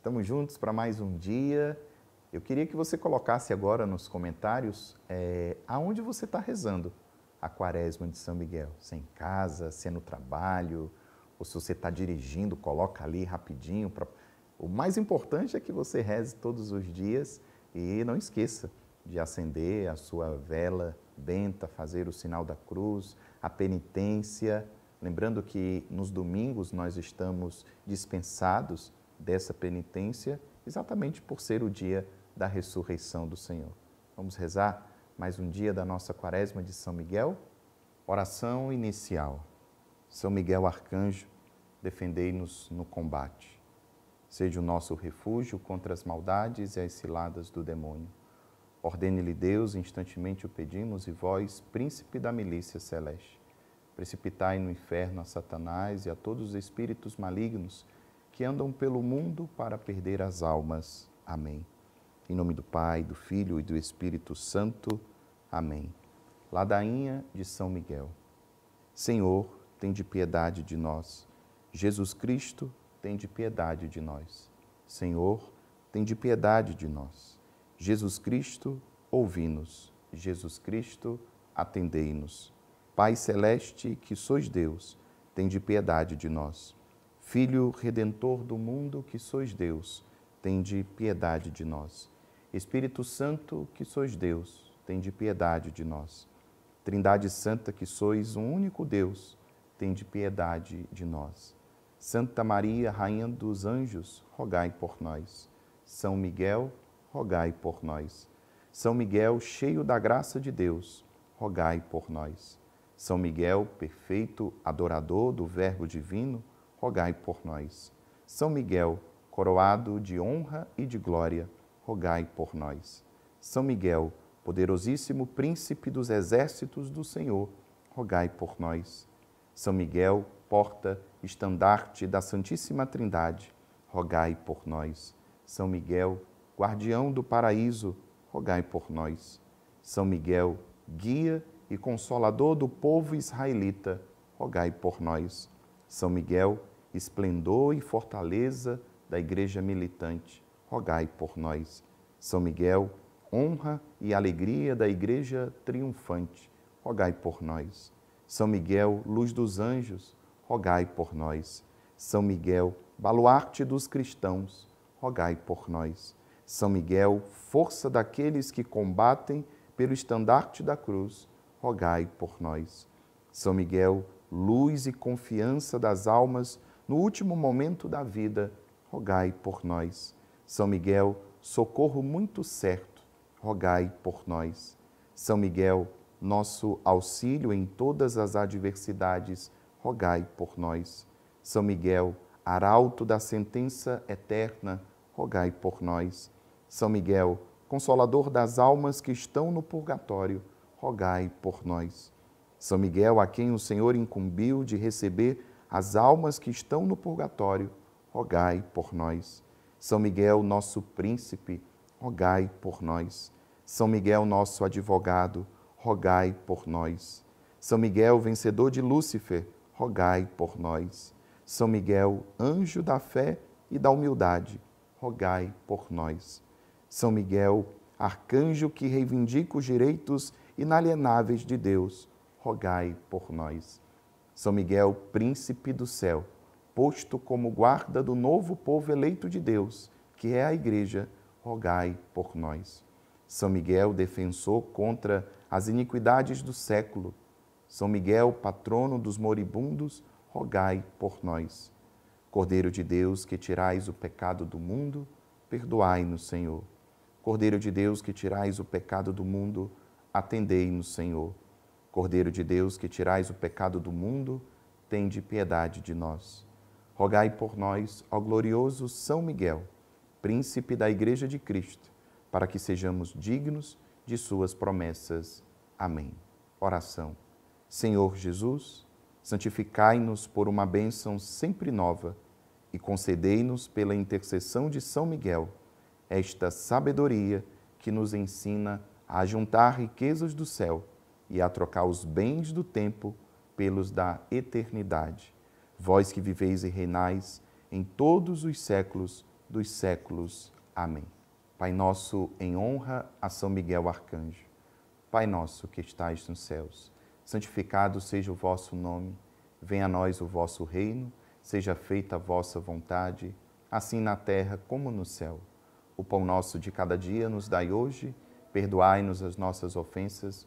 Estamos juntos para mais um dia. Eu queria que você colocasse agora nos comentários é, aonde você está rezando a quaresma de São Miguel. Se é em casa, se é no trabalho, ou se você está dirigindo, coloca ali rapidinho. Pra... O mais importante é que você reze todos os dias e não esqueça de acender a sua vela benta, fazer o sinal da cruz, a penitência. Lembrando que nos domingos nós estamos dispensados dessa penitência, exatamente por ser o dia da ressurreição do Senhor. Vamos rezar mais um dia da nossa Quaresma de São Miguel? Oração inicial. São Miguel Arcanjo, defendei-nos no combate. Seja o nosso refúgio contra as maldades e as ciladas do demônio. Ordene-lhe Deus, instantemente o pedimos, e vós, príncipe da milícia celeste, precipitai no inferno a Satanás e a todos os espíritos malignos que andam pelo mundo para perder as almas. Amém. Em nome do Pai, do Filho e do Espírito Santo. Amém. Ladainha de São Miguel. Senhor, tem de piedade de nós. Jesus Cristo, tem de piedade de nós. Senhor, tem de piedade de nós. Jesus Cristo, ouvi-nos. Jesus Cristo, atendei-nos. Pai celeste, que sois Deus, tem de piedade de nós. Filho redentor do mundo, que sois Deus, tende piedade de nós. Espírito Santo, que sois Deus, tende piedade de nós. Trindade Santa, que sois um único Deus, tende piedade de nós. Santa Maria, Rainha dos Anjos, rogai por nós. São Miguel, rogai por nós. São Miguel, cheio da graça de Deus, rogai por nós. São Miguel, perfeito adorador do Verbo Divino, rogai por nós. São Miguel, coroado de honra e de glória, rogai por nós. São Miguel, poderosíssimo príncipe dos exércitos do Senhor, rogai por nós. São Miguel, porta, estandarte da Santíssima Trindade, rogai por nós. São Miguel, guardião do paraíso, rogai por nós. São Miguel, guia e consolador do povo israelita, rogai por nós. São Miguel, esplendor e fortaleza da Igreja militante, rogai por nós. São Miguel, honra e alegria da Igreja triunfante, rogai por nós. São Miguel, luz dos anjos, rogai por nós. São Miguel, baluarte dos cristãos, rogai por nós. São Miguel, força daqueles que combatem pelo estandarte da cruz, rogai por nós. São Miguel, luz e confiança das almas no último momento da vida, rogai por nós. São Miguel, socorro muito certo, rogai por nós. São Miguel, nosso auxílio em todas as adversidades, rogai por nós. São Miguel, arauto da sentença eterna, rogai por nós. São Miguel, consolador das almas que estão no purgatório, rogai por nós. São Miguel, a quem o Senhor incumbiu de receber as almas que estão no purgatório, rogai por nós. São Miguel, nosso príncipe, rogai por nós. São Miguel, nosso advogado, rogai por nós. São Miguel, vencedor de Lúcifer, rogai por nós. São Miguel, anjo da fé e da humildade, rogai por nós. São Miguel, arcanjo que reivindica os direitos inalienáveis de Deus, rogai por nós. São Miguel, príncipe do céu, posto como guarda do novo povo eleito de Deus, que é a Igreja, rogai por nós. São Miguel, defensor contra as iniquidades do século. São Miguel, patrono dos moribundos, rogai por nós. Cordeiro de Deus, que tirais o pecado do mundo, perdoai-nos, Senhor. Cordeiro de Deus, que tirais o pecado do mundo, atendei-nos, Senhor. Cordeiro de Deus, que tirais o pecado do mundo, tende piedade de nós. Rogai por nós, ó glorioso São Miguel, príncipe da Igreja de Cristo, para que sejamos dignos de suas promessas. Amém. Oração. Senhor Jesus, santificai-nos por uma bênção sempre nova e concedei-nos, pela intercessão de São Miguel, esta sabedoria que nos ensina a juntar riquezas do céu e a trocar os bens do tempo pelos da eternidade. Vós que viveis e reinais em todos os séculos dos séculos. Amém. Pai nosso, em honra a São Miguel Arcanjo. Pai nosso que estais nos céus, santificado seja o vosso nome. Venha a nós o vosso reino, seja feita a vossa vontade, assim na terra como no céu. O pão nosso de cada dia nos dai hoje, perdoai-nos as nossas ofensas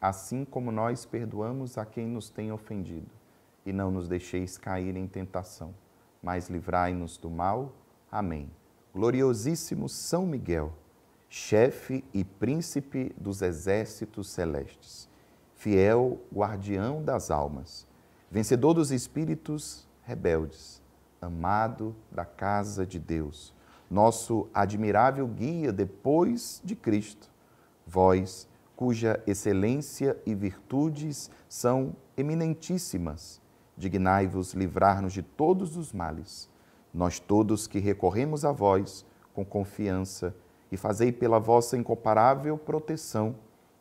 assim como nós perdoamos a quem nos tem ofendido. E não nos deixeis cair em tentação, mas livrai-nos do mal. Amém. Gloriosíssimo São Miguel, chefe e príncipe dos exércitos celestes, fiel guardião das almas, vencedor dos espíritos rebeldes, amado da casa de Deus, nosso admirável guia depois de Cristo, vós, cuja excelência e virtudes são eminentíssimas. Dignai-vos livrar-nos de todos os males. Nós todos que recorremos a vós com confiança e fazei pela vossa incomparável proteção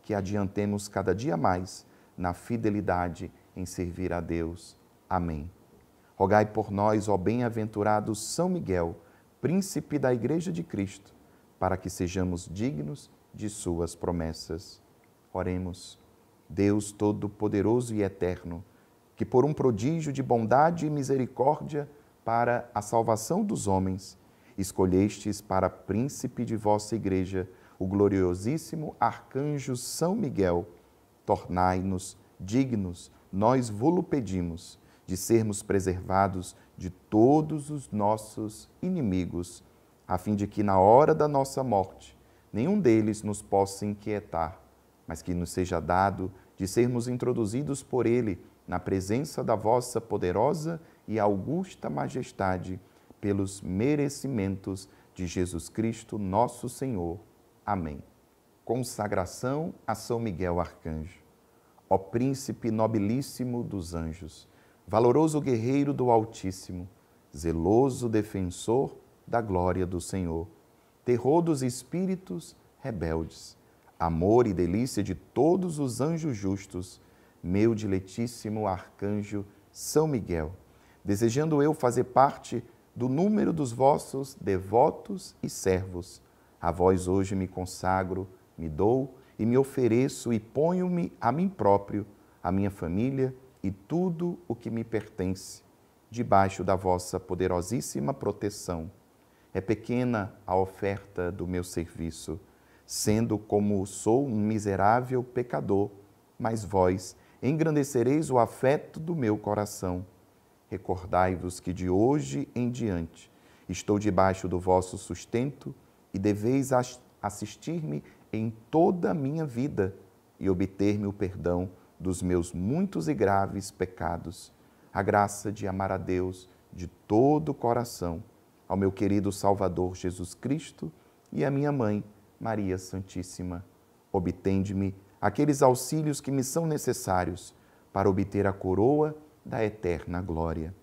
que adiantemos cada dia mais na fidelidade em servir a Deus. Amém. Rogai por nós, ó bem-aventurado São Miguel, príncipe da Igreja de Cristo, para que sejamos dignos de suas promessas. Oremos. Deus Todo-Poderoso e Eterno, que por um prodígio de bondade e misericórdia para a salvação dos homens, escolhestes para príncipe de vossa igreja o gloriosíssimo arcanjo São Miguel, tornai-nos dignos, nós vô-lo pedimos, de sermos preservados de todos os nossos inimigos, a fim de que na hora da nossa morte nenhum deles nos possa inquietar mas que nos seja dado de sermos introduzidos por Ele na presença da vossa poderosa e augusta majestade, pelos merecimentos de Jesus Cristo, nosso Senhor. Amém. Consagração a São Miguel Arcanjo. Ó príncipe nobilíssimo dos anjos, valoroso guerreiro do Altíssimo, zeloso defensor da glória do Senhor, terror dos espíritos rebeldes, amor e delícia de todos os anjos justos, meu diletíssimo arcanjo São Miguel, desejando eu fazer parte do número dos vossos devotos e servos. A vós hoje me consagro, me dou e me ofereço e ponho-me a mim próprio, a minha família e tudo o que me pertence, debaixo da vossa poderosíssima proteção. É pequena a oferta do meu serviço sendo como sou um miserável pecador, mas vós engrandecereis o afeto do meu coração. Recordai-vos que de hoje em diante estou debaixo do vosso sustento e deveis assistir-me em toda a minha vida e obter-me o perdão dos meus muitos e graves pecados. A graça de amar a Deus de todo o coração, ao meu querido Salvador Jesus Cristo e à minha mãe, Maria Santíssima, obtende-me aqueles auxílios que me são necessários para obter a coroa da eterna glória.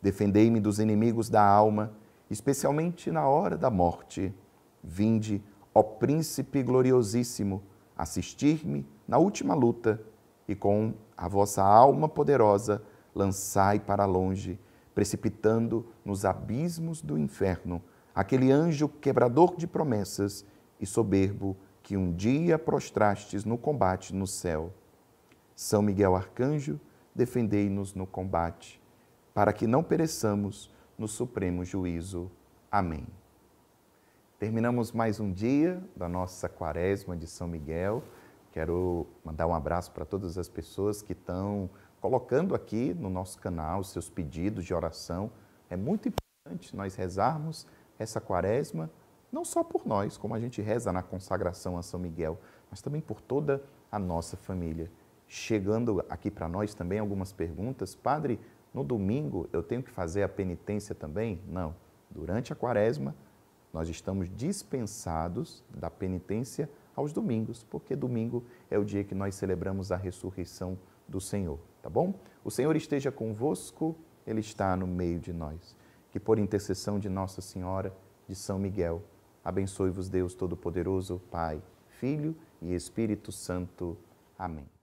Defendei-me dos inimigos da alma, especialmente na hora da morte. Vinde, ó Príncipe gloriosíssimo, assistir-me na última luta e com a vossa alma poderosa lançai para longe, precipitando nos abismos do inferno, aquele anjo quebrador de promessas e soberbo que um dia prostrastes no combate no céu. São Miguel Arcanjo, defendei-nos no combate, para que não pereçamos no supremo juízo. Amém. Terminamos mais um dia da nossa quaresma de São Miguel. Quero mandar um abraço para todas as pessoas que estão colocando aqui no nosso canal seus pedidos de oração. É muito importante nós rezarmos essa quaresma não só por nós, como a gente reza na consagração a São Miguel, mas também por toda a nossa família. Chegando aqui para nós também algumas perguntas. Padre, no domingo eu tenho que fazer a penitência também? Não. Durante a quaresma, nós estamos dispensados da penitência aos domingos, porque domingo é o dia que nós celebramos a ressurreição do Senhor, tá bom? O Senhor esteja convosco, Ele está no meio de nós. Que por intercessão de Nossa Senhora, de São Miguel, Abençoe-vos Deus Todo-Poderoso, Pai, Filho e Espírito Santo. Amém.